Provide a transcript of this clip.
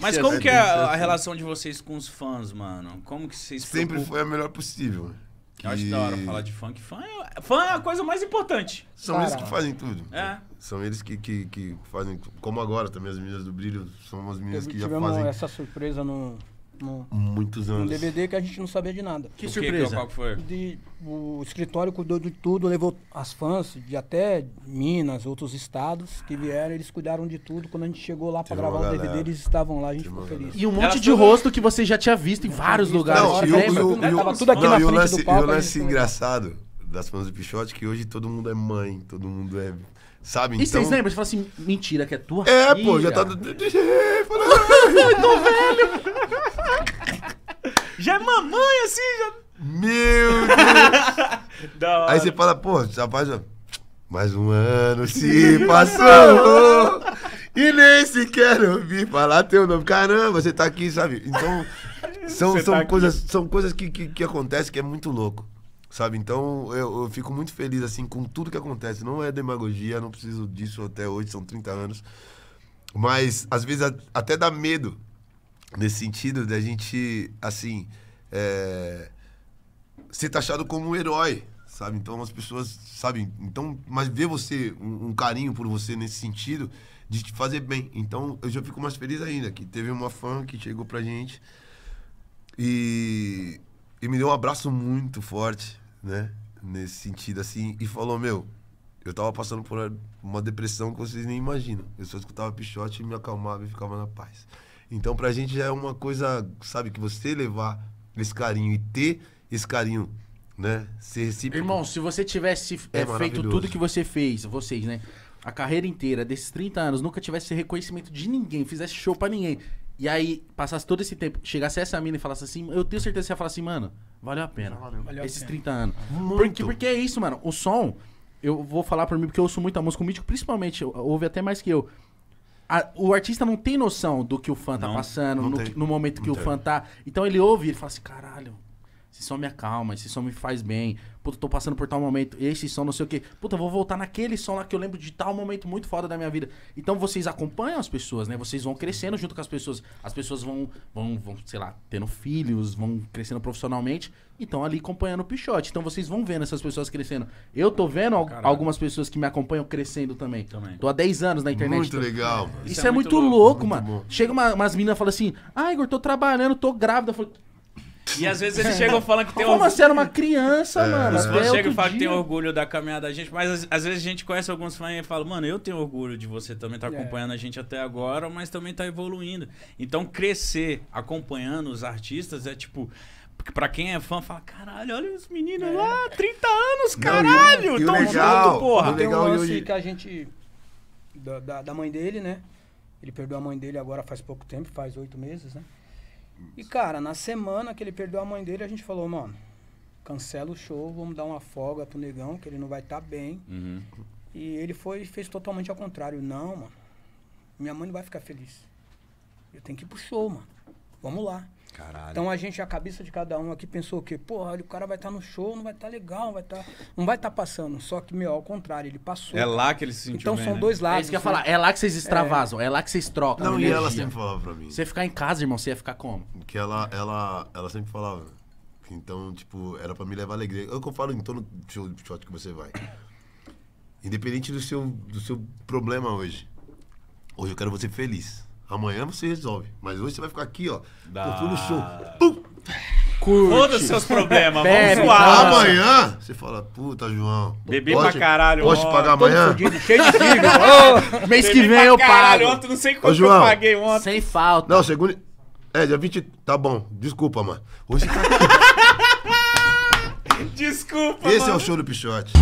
Mas como que é a, relação de vocês com os fãs, mano? Como que vocês... Sempre foi a melhor possível. Que... Eu acho da hora falar de funk. Fã é, fã é a coisa mais importante. São eles que fazem tudo. É. São eles que, que, que fazem. Como agora também, as meninas do Brilho são umas meninas que já fazem. essa surpresa no. No, Muitos anos. Um DVD que a gente não sabia de nada. Que o surpresa. Que, qual foi? De, o escritório cuidou de tudo, levou as fãs de até Minas, outros estados que vieram, eles cuidaram de tudo. Quando a gente chegou lá para gravar o DVD, eles estavam lá, a gente ficou feliz. E um monte de rosto que você já tinha visto em vários lugares. Não, e, eu, eu, tudo aqui não, na frente lance, do palco. E o lance engraçado das fãs do Pichote que hoje todo mundo é mãe, todo mundo é Sabe? Então... E vocês então- lembram? Você fala assim, mentira, que é tua É, filha. pô, já tá... Tô velho! já é mamãe, assim, já... Meu Deus! Aí você fala, pô, já faz mais um ano se passou e nem sequer ouvi falar teu nome. Caramba, você tá aqui, sabe? Então, são, são, tá coisas, aqui. são coisas que, que, que acontecem que é muito louco. Sabe? Então eu, eu, fico muito feliz assim com tudo que acontece. Não é demagogia, não preciso disso até hoje, são 30 anos. Mas às vezes até dá medo nesse sentido da gente, assim, é, ser taxado como um herói, sabe? Então as pessoas, sabe? Então, mas ver você, um, um, carinho por você nesse sentido, de te fazer bem. Então eu já fico mais feliz ainda, que teve uma fã que chegou pra gente e, e me deu um abraço muito forte né? Nesse sentido, assim, e falou, meu, eu tava passando por uma depressão que vocês nem imaginam. Eu só escutava pichote e me acalmava e ficava na paz. Então, pra gente já é uma coisa, sabe, que você levar esse carinho e ter esse carinho, né? Ser recíproco. Irmão, se você tivesse é, é feito tudo que você fez, vocês, né? A carreira inteira, desses 30 anos, nunca tivesse reconhecimento de ninguém, fizesse show para ninguém. E aí, passasse todo esse tempo, chegasse essa mina e falasse assim, eu tenho certeza que você ia falar assim, mano, valeu a pena. Valeu. Valeu esses a pena. 30 anos. Muito. Porque, porque é isso, mano. O som, eu vou falar por mim, porque eu ouço muita música, o Mítico principalmente, ouve até mais que eu. A, o artista não tem noção do que o fã tá passando, no, no, momento que não o tem. fã tá. Então ele ouve e ele fala assim, caralho, esse som me acalma, esse som me faz bem. Puta, tô passando por tal momento, esse som não sei o quê. Puta, vou voltar naquele som lá que eu lembro de tal momento muito foda da minha vida. Então vocês acompanham as pessoas, né? Vocês vão crescendo junto com as pessoas. As pessoas vão, vão, vão sei lá, tendo filhos, vão crescendo profissionalmente e estão ali acompanhando o Pichote. Então vocês vão vendo essas pessoas crescendo. Eu tô vendo algumas pessoas que me acompanham crescendo também. também. Tô há 10 anos na internet. Muito tô... legal. Mano. Isso, Isso é, é, muito louco, louco muito mano. Bom. Chega uma, umas meninas e falam assim: Ah, Igor, tô trabalhando, tô grávida. Eu falo, e às vezes eles chegam falando que tem Como você assim? era uma criança, é. mano. Os fãs chegam e falam que tem orgulho da caminhada da gente, mas às, às, vezes a gente conhece alguns fãs e fala, mano, eu tenho orgulho de você também estar tá é. acompanhando a gente até agora, mas também tá evoluindo. Então crescer acompanhando os artistas é tipo. Porque pra quem é fã, fala, caralho, olha os meninos é. lá, 30 anos, caralho! tão junto, porra! Tem um lance que a gente. Da, da, da, mãe dele, né? Ele perdeu a mãe dele agora faz pouco tempo, faz oito meses, né? E, cara, na semana que ele perdeu a mãe dele, a gente falou, mano, cancela o show, vamos dar uma folga pro negão, que ele não vai estar tá bem. Uhum. E ele foi fez totalmente ao contrário. Não, mano, minha mãe não vai ficar feliz. Eu tenho que ir pro show, mano. Vamos lá. Caralho. Então a gente, a cabeça de cada um aqui pensou o quê? Porra, o cara vai estar tá no show, não vai estar tá legal, vai tá, não vai estar tá passando. Só que, meu, ao contrário, ele passou. É lá que ele se sentiu Então bem, são né? dois é lados. É isso que eu ia né? falar, é lá que vocês é. extravasam, é, é lá que vocês trocam. Não, energia. e ela sempre falava pra mim. Você ficar em casa, irmão, você ia ficar como? Que ela, ela, ela sempre falava. Então, tipo, era pra me levar alegria. É o que eu falo em todo show de shot que você vai. Independente do seu, do seu problema hoje. Hoje eu quero você feliz. Amanhã você resolve. Mas hoje você vai ficar aqui, ó. Da. Pô, fui no show. Pum! Curte. Todos os seus problemas, vamos zoar. Amanhã, você fala, puta, João. Beber pra caralho, Posso te pagar amanhã? Fudido, cheio de mês que vem eu caralho, pago. Ontem, não sei quanto Ô, João, eu paguei ontem. Sem falta. Não, segundo. É, dia 20... Tá bom, desculpa, mano. Hoje você tá... desculpa, Esse mano. é o show do Pichote.